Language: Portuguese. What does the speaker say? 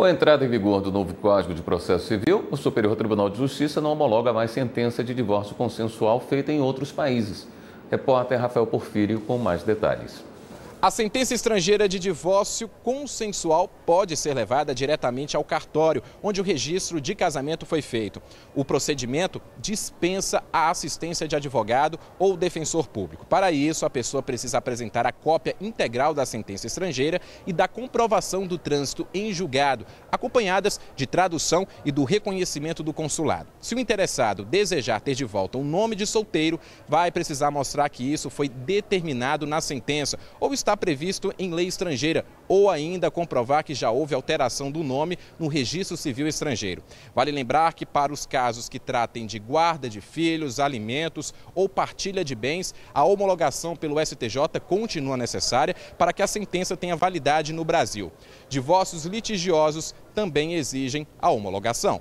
Com a entrada em vigor do novo Código de Processo Civil, o Superior Tribunal de Justiça não homologa mais sentença de divórcio consensual feita em outros países. Repórter Rafael Porfírio com mais detalhes. A sentença estrangeira de divórcio consensual pode ser levada diretamente ao cartório, onde o registro de casamento foi feito. O procedimento dispensa a assistência de advogado ou defensor público. Para isso, a pessoa precisa apresentar a cópia integral da sentença estrangeira e da comprovação do trânsito em julgado, acompanhadas de tradução e do reconhecimento do consulado. Se o interessado desejar ter de volta o um nome de solteiro, vai precisar mostrar que isso foi determinado na sentença ou está está previsto em lei estrangeira ou ainda comprovar que já houve alteração do nome no registro civil estrangeiro. Vale lembrar que para os casos que tratem de guarda de filhos, alimentos ou partilha de bens, a homologação pelo STJ continua necessária para que a sentença tenha validade no Brasil. Divórcios litigiosos também exigem a homologação.